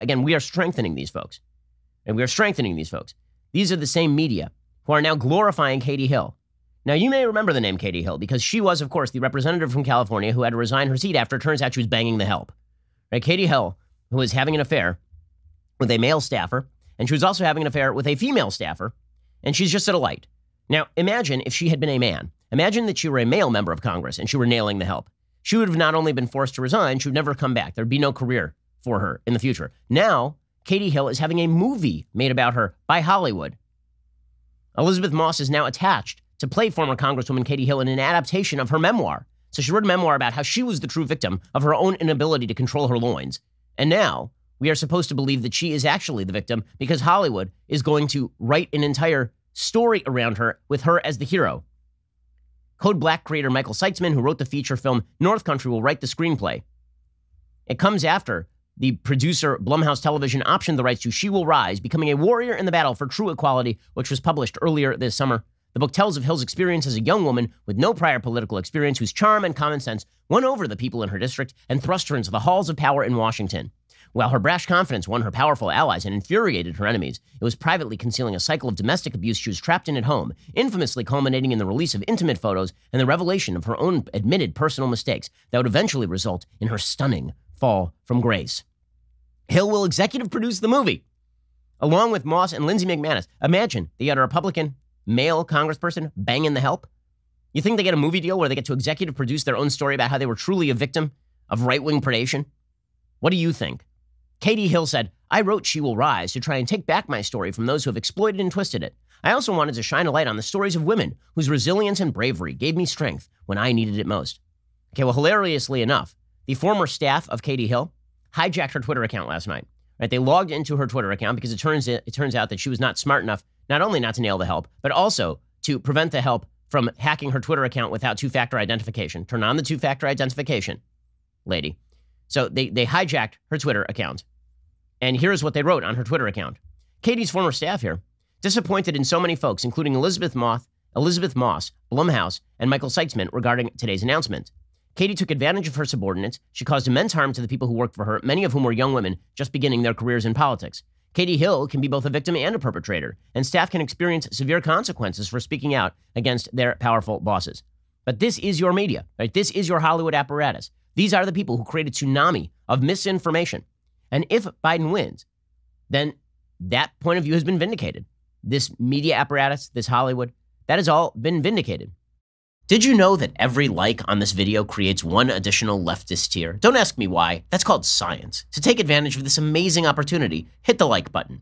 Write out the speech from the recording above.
Again, we are strengthening these folks. And we are strengthening these folks. These are the same media who are now glorifying Katie Hill. Now, you may remember the name Katie Hill because she was, of course, the representative from California who had to resign her seat after it turns out she was banging the help. Right? Katie Hill, who was having an affair with a male staffer, and she was also having an affair with a female staffer, and she's just at a light. Now, imagine if she had been a man. Imagine that she were a male member of Congress and she were nailing the help. She would have not only been forced to resign, she would never come back. There'd be no career for her in the future. Now, Katie Hill is having a movie made about her by Hollywood. Elizabeth Moss is now attached to play former Congresswoman Katie Hill in an adaptation of her memoir. So she wrote a memoir about how she was the true victim of her own inability to control her loins. And now we are supposed to believe that she is actually the victim because Hollywood is going to write an entire story around her with her as the hero. Code Black creator Michael Seitzman, who wrote the feature film North Country, will write the screenplay. It comes after the producer Blumhouse Television optioned the rights to She Will Rise, becoming a warrior in the battle for true equality, which was published earlier this summer. The book tells of Hill's experience as a young woman with no prior political experience whose charm and common sense won over the people in her district and thrust her into the halls of power in Washington. While her brash confidence won her powerful allies and infuriated her enemies, it was privately concealing a cycle of domestic abuse she was trapped in at home, infamously culminating in the release of intimate photos and the revelation of her own admitted personal mistakes that would eventually result in her stunning fall from grace. Hill will executive produce the movie, along with Moss and Lindsay McManus. Imagine they got a Republican male congressperson banging the help. You think they get a movie deal where they get to executive produce their own story about how they were truly a victim of right wing predation? What do you think? Katie Hill said, I wrote She Will Rise to try and take back my story from those who have exploited and twisted it. I also wanted to shine a light on the stories of women whose resilience and bravery gave me strength when I needed it most. Okay, well, hilariously enough, the former staff of Katie Hill, hijacked her Twitter account last night. Right? They logged into her Twitter account because it turns it, it turns out that she was not smart enough not only not to nail the help, but also to prevent the help from hacking her Twitter account without two-factor identification. Turn on the two-factor identification, lady. So they they hijacked her Twitter account. And here's what they wrote on her Twitter account. Katie's former staff here, disappointed in so many folks, including Elizabeth Moth, Elizabeth Moss, Blumhouse, and Michael Seitzman regarding today's announcement. Katie took advantage of her subordinates. She caused immense harm to the people who worked for her, many of whom were young women just beginning their careers in politics. Katie Hill can be both a victim and a perpetrator, and staff can experience severe consequences for speaking out against their powerful bosses. But this is your media, right? This is your Hollywood apparatus. These are the people who create a tsunami of misinformation. And if Biden wins, then that point of view has been vindicated. This media apparatus, this Hollywood, that has all been vindicated. Did you know that every like on this video creates one additional leftist tier? Don't ask me why, that's called science. To take advantage of this amazing opportunity, hit the like button.